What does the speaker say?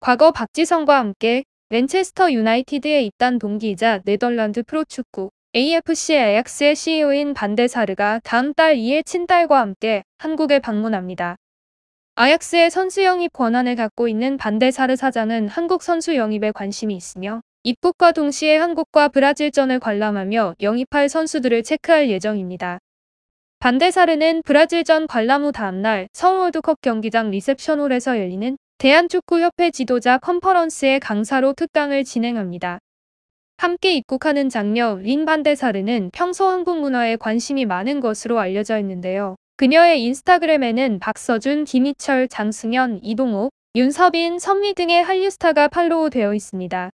과거 박지성과 함께 맨체스터 유나이티드에 입단 동기이자 네덜란드 프로축구 AFC 아약스의 CEO인 반데사르가 다음 달 2일 친딸과 함께 한국에 방문합니다. 아약스의 선수 영입 권한을 갖고 있는 반데사르 사장은 한국 선수 영입에 관심이 있으며 입국과 동시에 한국과 브라질전을 관람하며 영입할 선수들을 체크할 예정입니다. 반데사르는 브라질전 관람 후 다음날 서울월드컵 경기장 리셉션홀에서 열리는 대한축구협회 지도자 컨퍼런스의 강사로 특강을 진행합니다. 함께 입국하는 장녀 윈 반데사르는 평소 한국 문화에 관심이 많은 것으로 알려져 있는데요. 그녀의 인스타그램에는 박서준, 김희철, 장승현, 이동욱, 윤서빈, 선미 등의 한류 스타가 팔로우되어 있습니다.